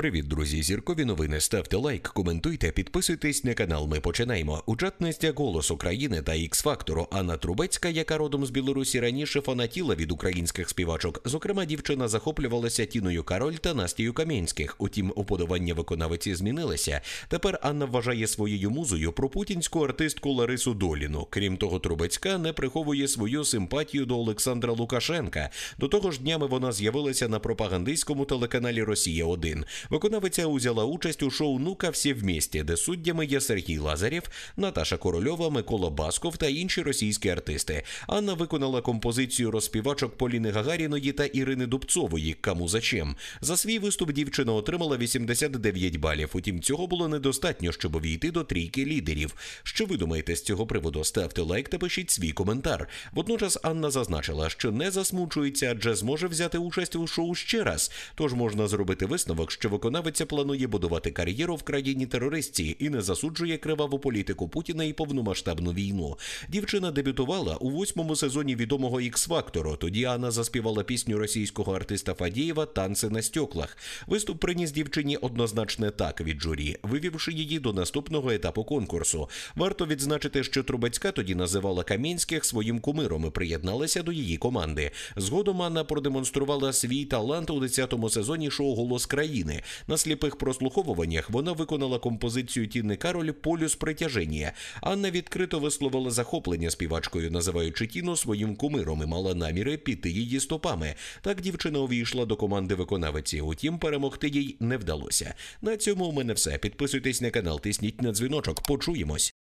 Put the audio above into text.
Привіт, друзі! Зіркові новини. Ставте лайк, коментуйте, підписуйтесь на канал. Ми починаємо. Учасниця голос України та ікс фактору Анна Трубецька, яка родом з Білорусі раніше фанатіла від українських співачок. Зокрема, дівчина захоплювалася Тіною король та Настію Кам'янських. Утім, уподобання виконавиці змінилися. Тепер Анна вважає своєю музою пропутінську артистку Ларису Доліну. Крім того, Трубецька не приховує свою симпатію до Олександра Лукашенка. До того ж, днями вона з'явилася на пропагандистському телеканалі Росія 1 Виконавиця узяла участь у шоу Нука всі вмісті, де суддями є Сергій Лазарєв, Наташа Корольова, Микола Басков та інші російські артисти. Анна виконала композицію розпівачок Поліни Гагаріної та Ірини Дубцової Каму зачем за свій виступ дівчина отримала 89 балів. Утім, цього було недостатньо, щоб увійти до трійки лідерів. Що ви думаєте з цього приводу? Ставте лайк та пишіть свій коментар. Водночас Анна зазначила, що не засмучується, адже зможе взяти участь у шоу ще раз. Тож можна зробити висновок, що виконавиця планує будувати кар'єру в країні терористів і не засуджує криваву політику Путіна і повномасштабну війну. Дівчина дебютувала у восьмому сезоні відомого ікс фактору. Тоді Анна заспівала пісню російського артиста Фадієва Танці на стеклах». Виступ приніс дівчині однозначне так від журі, вивівши її до наступного етапу конкурсу. Варто відзначити, що Трубецька тоді називала Камінських своїм кумиром і приєдналася до її команди. Згодом Анна продемонструвала свій талант у 10-му сезоні шоу Голос країни. На сліпих прослуховуваннях вона виконала композицію Тіни Кароль Полюс притяження. Анна відкрито висловила захоплення співачкою, називаючи Тіну своїм кумиром і мала наміри піти її стопами. Так дівчина увійшла до команди виконавиці. Утім, перемогти їй не вдалося. На цьому у мене все. Підписуйтесь на канал, тисніть на дзвіночок. Почуємось.